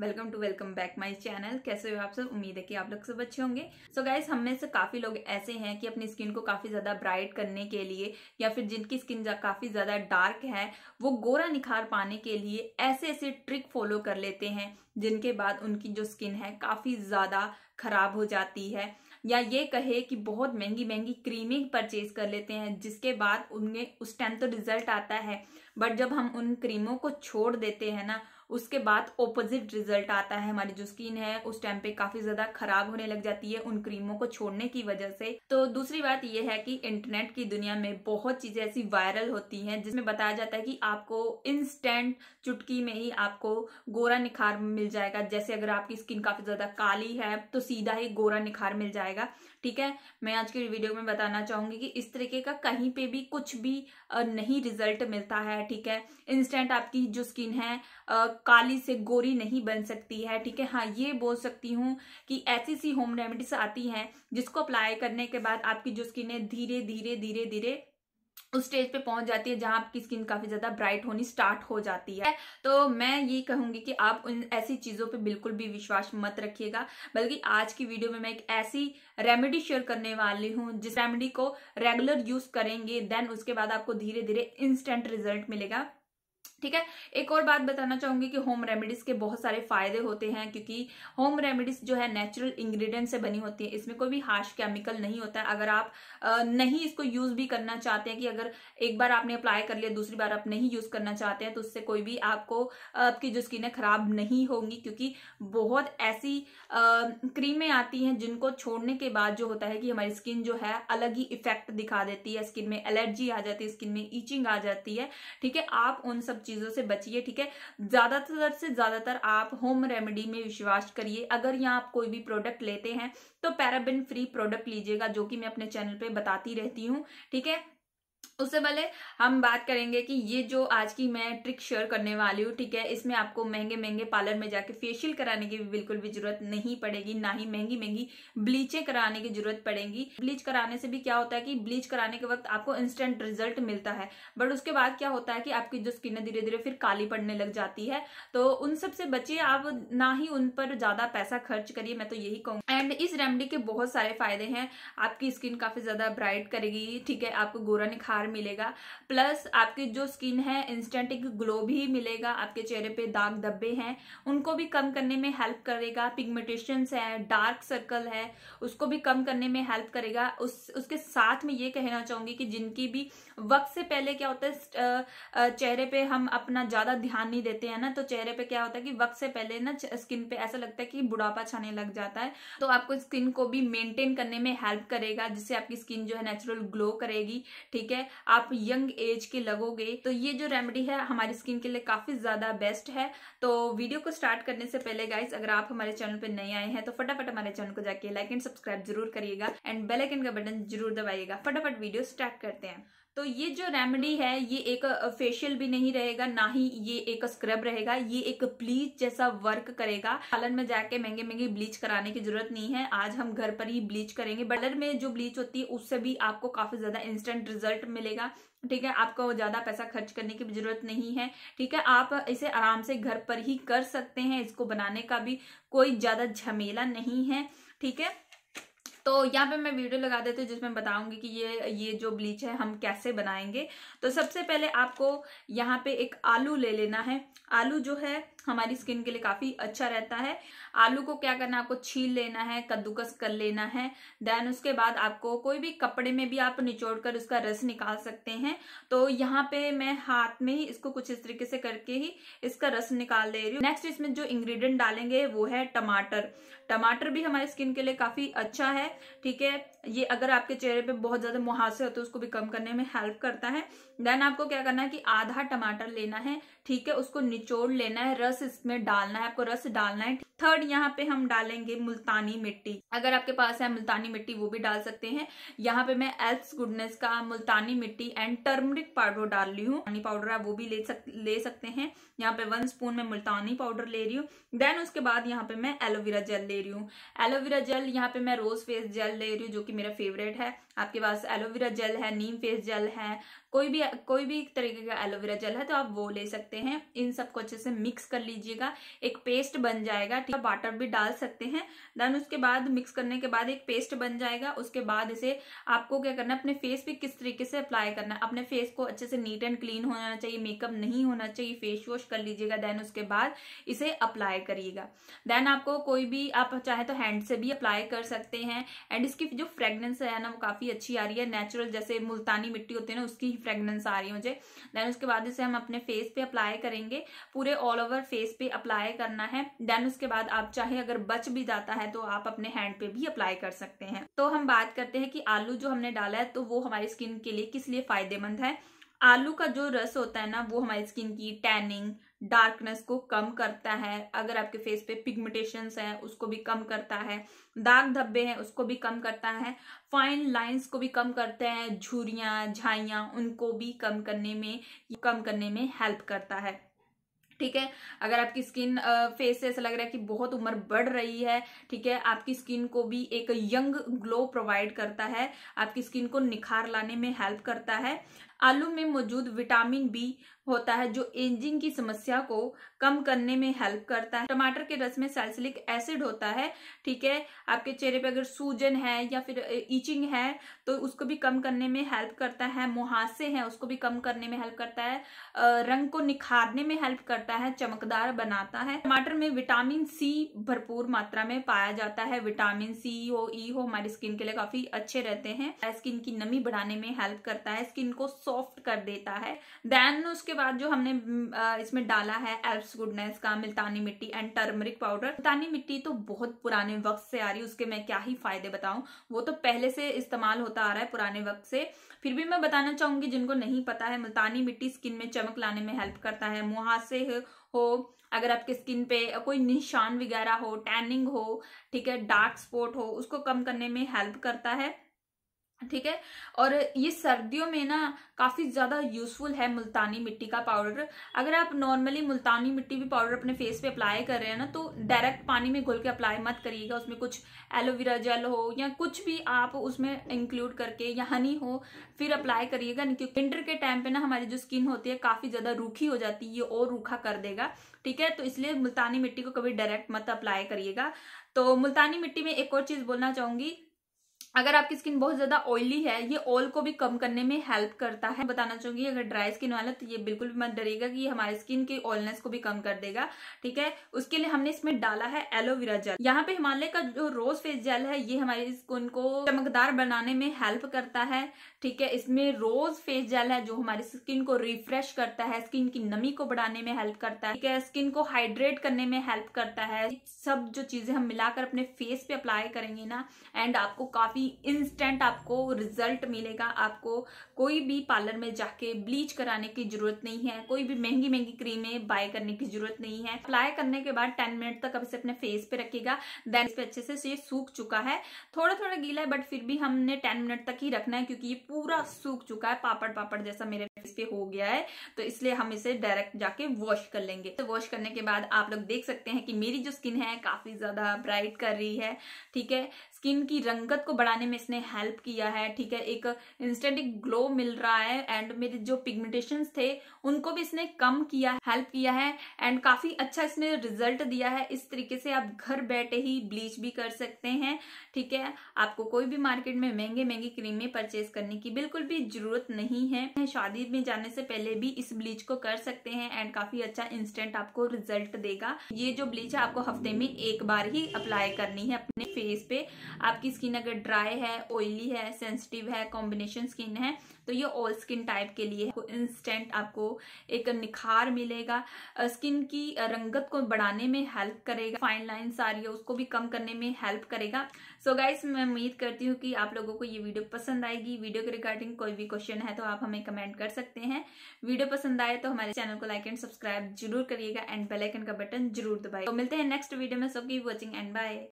welcome to welcome back my channel कैसे हो आप सब उम्मीद है कि आप लोग सब अच्छे होंगे सो so गाइज हम में से काफी लोग ऐसे हैं कि अपनी स्किन को काफी ज्यादा ब्राइट करने के लिए या फिर जिनकी स्किन जा, काफी ज्यादा डार्क है वो गोरा निखार पाने के लिए ऐसे ऐसे ट्रिक फॉलो कर लेते हैं जिनके बाद उनकी जो स्किन है काफी ज्यादा खराब हो जाती है या ये कहे कि बहुत महंगी महंगी क्रीमें परचेज कर लेते हैं जिसके बाद उनमें उस टाइम तो रिजल्ट आता है बट जब हम उन क्रीमों को छोड़ देते हैं ना उसके बाद ऑपोजिट रिजल्ट आता है हमारी जो स्किन है उस टाइम पे काफी ज्यादा खराब होने लग जाती है उन क्रीमों को छोड़ने की वजह से तो दूसरी बात यह है कि इंटरनेट की दुनिया में बहुत चीजें ऐसी वायरल होती हैं जिसमें बताया जाता है कि आपको इंस्टेंट चुटकी में ही आपको गोरा निखार मिल जाएगा जैसे अगर आपकी स्किन काफी ज्यादा काली है तो सीधा ही गोरा निखार मिल जाएगा ठीक है मैं आज की वीडियो में बताना चाहूंगी कि इस तरीके का कहीं पे भी कुछ भी नहीं रिजल्ट मिलता है ठीक है इंस्टेंट आपकी जो स्किन है काली से गोरी नहीं बन सकती है ठीक है हाँ ये बोल सकती हूँ कि ऐसी सी होम रेमेडीज आती हैं जिसको अप्लाई करने के बाद आपकी जो स्किन है धीरे धीरे धीरे धीरे उस स्टेज पे पहुंच जाती है जहां आपकी स्किन काफी ज्यादा ब्राइट होनी स्टार्ट हो जाती है तो मैं ये कहूंगी कि आप उन ऐसी चीजों पे बिल्कुल भी विश्वास मत रखिएगा बल्कि आज की वीडियो में मैं एक ऐसी रेमेडी शेयर करने वाली हूँ जिस रेमेडी को रेगुलर यूज करेंगे देन उसके बाद आपको धीरे धीरे इंस्टेंट रिजल्ट मिलेगा ठीक है एक और बात बताना चाहूंगी कि होम रेमेडीज के बहुत सारे फायदे होते हैं क्योंकि होम रेमेडीज जो है नेचुरल इंग्रेडिएंट से बनी होती है इसमें कोई भी हार्श केमिकल नहीं होता है अगर आप नहीं इसको यूज भी करना चाहते हैं कि अगर एक बार आपने अप्लाई कर लिया दूसरी बार आप नहीं यूज करना चाहते हैं तो उससे कोई भी आपको आपकी जो स्किन है खराब नहीं होंगी क्योंकि बहुत ऐसी क्रीमें आती हैं जिनको छोड़ने के बाद जो होता है कि हमारी स्किन जो है अलग ही इफेक्ट दिखा देती है स्किन में एलर्जी आ जाती है स्किन में ईचिंग आ जाती है ठीक है आप उनसे सब चीजों से बचिए ठीक है ज्यादातर से ज्यादातर आप होम रेमेडी में विश्वास करिए अगर यहाँ आप कोई भी प्रोडक्ट लेते हैं तो पैराबिन फ्री प्रोडक्ट लीजिएगा जो कि मैं अपने चैनल पे बताती रहती हूँ ठीक है उससे पहले हम बात करेंगे कि ये जो आज की मैं ट्रिक शेयर करने वाली हूँ ठीक है इसमें आपको महंगे महंगे पार्लर में जाके फेशियल कराने की बिल्कुल भी जरूरत नहीं पड़ेगी ना ही महंगी महंगी ब्लीचें कराने की जरूरत पड़ेगी ब्लीच कराने से भी क्या होता है कि ब्लीच कराने के वक्त आपको इंस्टेंट रिजल्ट मिलता है बट उसके बाद क्या होता है कि आपकी जो स्किन है धीरे धीरे फिर काली पड़ने लग जाती है तो उन सबसे बचिए आप ना ही उन पर ज्यादा पैसा खर्च करिए मैं तो यही कहूँगी एंड इस रेमडी के बहुत सारे फायदे हैं आपकी स्किन काफी ज्यादा ब्राइट करेगी ठीक है आपको गोरा निखार मिलेगा प्लस आपकी जो स्किन है इंस्टेंट एक ग्लो भी मिलेगा आपके चेहरे पे दाग धब्बे हैं उनको भी कम करने में हेल्प करेगा पिगमेटेशंस है डार्क सर्कल है उसको भी कम करने में हेल्प करेगा उस उसके साथ में ये कहना चाहूंगी कि जिनकी भी वक्त से पहले क्या होता है चेहरे पे हम अपना ज्यादा ध्यान नहीं देते हैं ना तो चेहरे पे क्या होता है कि वक्त से पहले ना स्किन पे ऐसा लगता है कि बुढ़ापा छाने लग जाता है तो आपको स्किन को भी मेंटेन करने में हेल्प करेगा जिससे आपकी स्किन जो है नेचुरल ग्लो करेगी ठीक है आप यंग एज के लगोगे तो ये जो रेमेडी है हमारी स्किन के लिए काफ़ी ज़्यादा बेस्ट है तो वीडियो को स्टार्ट करने से पहले गाइज अगर आप हमारे चैनल पर नए आए हैं तो फटाफट हमारे चैनल को जाके लाइक एंड सब्सक्राइब जरूर करिएगा एंड बेलाइकन का बटन जरूर दबाइएगा फटाफट वीडियो स्टार्ट करते हैं तो ये जो रेमेडी है ये एक फेशियल भी नहीं रहेगा ना ही ये एक स्क्रब रहेगा ये एक ब्लीच जैसा वर्क करेगा पालन में जाके महंगे महंगे ब्लीच कराने की जरूरत नहीं है आज हम घर पर ही ब्लीच करेंगे बलर में जो ब्लीच होती है उससे भी आपको काफी ज्यादा इंस्टेंट रिजल्ट मिलेगा ठीक है आपको ज्यादा पैसा खर्च करने की जरूरत नहीं है ठीक है आप इसे आराम से घर पर ही कर सकते हैं इसको बनाने का भी कोई ज्यादा झमेला नहीं है ठीक है तो यहाँ पे मैं वीडियो लगा देती हूँ जिसमें बताऊंगी कि ये ये जो ब्लीच है हम कैसे बनाएंगे तो सबसे पहले आपको यहाँ पे एक आलू ले लेना है आलू जो है हमारी स्किन के लिए काफी अच्छा रहता है आलू को क्या करना है आपको छील लेना है कद्दूकस कर लेना है देन उसके बाद आपको कोई भी कपड़े में भी आप निचोड़ कर उसका रस निकाल सकते हैं तो यहाँ पे मैं हाथ में ही इसको कुछ इस तरीके से करके ही इसका रस निकाल दे रही हूँ नेक्स्ट इसमें जो इंग्रेडिएंट डालेंगे वो है टमाटर टमाटर भी हमारी स्किन के लिए काफी अच्छा है ठीक है ये अगर आपके चेहरे पे बहुत ज़्यादा मुहासे होते हैं उसको भी कम करने में हेल्प करता है देन आपको क्या करना है कि आधा टमाटर लेना है ठीक है उसको निचोड़ लेना है रस इसमें डालना है आपको रस डालना है थर्ड यहाँ पे हम डालेंगे मुल्तानी मिट्टी अगर आपके पास है मुल्तानी मिट्टी वो भी डाल सकते हैं यहाँ पे मैं एल्स गुडनेस का मुल्तानी मिट्टी एंड टर्मरिक पाउडर डाल रही हूँ पानी पाउडर है वो भी ले सक ले सकते हैं यहाँ पे वन स्पून में मुल्तानी पाउडर ले रही हूँ देन उसके बाद यहाँ पे मैं एलोवेरा जेल ले रही हूँ एलोवेरा जेल यहाँ पे मैं रोज फेस जेल ले रही हूँ जो कि मेरा फेवरेट है आपके पास एलोवेरा जेल है नीम फेस जेल है कोई भी कोई भी तरीके का एलोवेरा जेल है तो आप वो ले सकते हैं इन सबको अच्छे से मिक्स कर लीजिएगा एक पेस्ट बन जाएगा ठीक है वाटर भी डाल सकते हैं देन उसके बाद मिक्स करने के बाद एक पेस्ट बन जाएगा उसके बाद इसे आपको क्या करना है अपने फेस पे किस तरीके से अप्लाई करना है अपने फेस को अच्छे से नीट एंड क्लीन होना चाहिए मेकअप नहीं होना चाहिए फेस वॉश कर लीजिएगा देन उसके बाद इसे अप्लाई करिएगा देन आपको कोई भी आप चाहे तो हैंड से भी अप्लाई कर सकते हैं एंड इसकी जो फ्रेगनेंस है ना वो काफ़ी ही अच्छी आ रही है नेचुरल जैसे मुल्तानी मिट्टी होती है ना उसकी ही फ्रेगनेंस आ रही है मुझे देन उसके बाद इसे हम अपने फेस पे अप्लाई करेंगे पूरे ऑल ओवर फेस पे अप्लाई करना है देन उसके बाद आप चाहे अगर बच भी जाता है तो आप अपने हैंड पे भी अप्लाई कर सकते हैं तो हम बात करते हैं कि आलू जो हमने डाला है तो वो हमारी स्किन के लिए किस लिए फायदेमंद है आलू का जो रस होता है ना वो हमारी स्किन की टैनिंग डार्कनेस को कम करता है अगर आपके फेस पे पिगमेंटेशन है उसको भी कम करता है दाग धब्बे हैं उसको भी कम करता है फाइन लाइंस को भी कम करते हैं झुरिया झाइया उनको भी कम करने में कम करने में हेल्प करता है ठीक है अगर आपकी स्किन फेस से ऐसा लग रहा है कि बहुत उम्र बढ़ रही है ठीक है आपकी स्किन को भी एक यंग ग्लो प्रोवाइड करता है आपकी स्किन को निखार लाने में हेल्प करता है आलू में मौजूद विटामिन बी होता है जो एजिंग की समस्या को कम करने में हेल्प करता है टमाटर के रस में सैल्सिलिक एसिड होता है ठीक है आपके चेहरे पे अगर सूजन है या फिर ईचिंग है तो उसको भी कम करने में हेल्प करता है मुहासे हैं उसको भी कम करने में हेल्प करता है रंग को निखारने में हेल्प करता है चमकदार बनाता है टमाटर में विटामिन सी भरपूर मात्रा में पाया जाता है विटामिन सी हो ई हो हमारी स्किन के लिए काफी अच्छे रहते हैं स्किन की नमी बढ़ाने में हेल्प करता है स्किन को सॉफ्ट कर देता है देन उसके बाद जो हमने हम्म, इसमें डाला है एल्प्स गुडनेस का मिल्तानी मिट्टी एंड टर्मरिक पाउडर मिल्तानी मिट्टी तो बहुत पुराने वक्त से आ रही है उसके मैं क्या ही फायदे बताऊं वो तो पहले से इस्तेमाल होता आ रहा है पुराने वक्त से फिर भी मैं बताना चाहूंगी जिनको नहीं पता है मुल्तानी मिट्टी स्किन में चमक लाने में हेल्प करता है मुहासे हो अगर आपके स्किन पे कोई निशान वगैरह हो टैनिंग हो ठीक है डार्क स्पॉट हो उसको कम करने में हेल्प करता है ठीक है और ये सर्दियों में ना काफ़ी ज़्यादा यूजफुल है मुल्तानी मिट्टी का पाउडर अगर आप नॉर्मली मुल्तानी मिट्टी भी पाउडर अपने फेस पे अप्लाई कर रहे हैं ना तो डायरेक्ट पानी में घोल के अप्लाई मत करिएगा उसमें कुछ एलोवेरा जेल हो या कुछ भी आप उसमें इंक्लूड करके या हनी हो फिर अप्लाई करिएगा क्योंकि विंटर के टाइम पर ना हमारी जो स्किन होती है काफ़ी ज़्यादा रूखी हो जाती है ये और रूखा कर देगा ठीक है तो इसलिए मुल्तानी मिट्टी को कभी डायरेक्ट मत अप्लाई करिएगा तो मुल्तानी मिट्टी में एक और चीज़ बोलना चाहूँगी अगर आपकी स्किन बहुत ज्यादा ऑयली है ये ऑयल को भी कम करने में हेल्प करता है बताना चाहूंगी अगर ड्राई स्किन वाला तो ये बिल्कुल भी मत डरेगा कि ये हमारे स्किन की ऑयलनेस को भी कम कर देगा ठीक है उसके लिए हमने इसमें डाला है एलोवेरा जेल यहाँ पे हिमालय का जो रोज फेस जेल है ये हमारी स्किन को चमकदार बनाने में हेल्प करता है ठीक है इसमें रोज फेस जेल है जो हमारी स्किन को रिफ्रेश करता है स्किन की नमी को बढ़ाने में हेल्प करता है ठीक है स्किन को हाइड्रेट करने में हेल्प करता है सब जो चीजें हम मिलाकर अपने फेस पे अप्लाई करेंगे ना एंड आपको काफी इंस्टेंट आपको रिजल्ट मिलेगा आपको कोई भी पार्लर में जाके ब्लीच कराने की जरूरत नहीं है कोई भी महंगी महंगी क्रीमें बाय करने की जरूरत नहीं है अप्लाई करने के बाद टेन मिनट तक अब इसे अपने फेस पे रखेगा देन इस पे अच्छे से ये सूख चुका है थोड़ा थोड़ा गीला है बट फिर भी हमने टेन मिनट तक ही रखना है क्योंकि ये पूरा सूख चुका है पापड़ पापड़ जैसा मेरे इस पे हो गया है तो इसलिए हम इसे डायरेक्ट जाके वॉश कर लेंगे तो वॉश करने के बाद आप लोग देख सकते हैं कि मेरी जो स्किन है काफी ज्यादा ब्राइट कर रही है ठीक है स्किन की रंगत को बढ़ाने में इसने हेल्प किया है ठीक है एक इंस्टेंट ग्लो मिल रहा है एंड मेरे जो पिगमेंटेशन थे उनको भी इसने कम किया हेल्प किया है एंड काफी अच्छा इसने रिजल्ट दिया है इस तरीके से आप घर बैठे ही ब्लीच भी कर सकते हैं ठीक है आपको कोई भी मार्केट में महंगे महंगी क्रीमें परचेज करने की बिल्कुल भी जरूरत नहीं है शादी डीप में जाने से पहले भी इस ब्लीच को कर सकते हैं एंड काफी अच्छा इंस्टेंट आपको रिजल्ट देगा ये जो ब्लीच है आपको हफ्ते में एक बार ही अप्लाई करनी है अपने फेस पे आपकी स्किन अगर ड्राई है ऑयली है सेंसिटिव है कॉम्बिनेशन स्किन है तो ये ऑल स्किन टाइप के लिए है इंस्टेंट आपको एक निखार मिलेगा स्किन की रंगत को बढ़ाने में हेल्प करेगा फाइन लाइन आ रही है उसको भी कम करने में हेल्प करेगा सो so गाइस मैं उम्मीद करती हूँ कि आप लोगों को ये वीडियो पसंद आएगी वीडियो के रिगार्डिंग कोई भी क्वेश्चन है तो आप हमें कमेंट कर सकते हैं वीडियो पसंद आए तो हमारे चैनल को लाइक एंड सब्सक्राइब जरूर करिएगा एंड बेलाइकन का बटन जरूर दबाए तो मिलते हैं नेक्स्ट वीडियो में सबकी वॉचिंग एंड बाय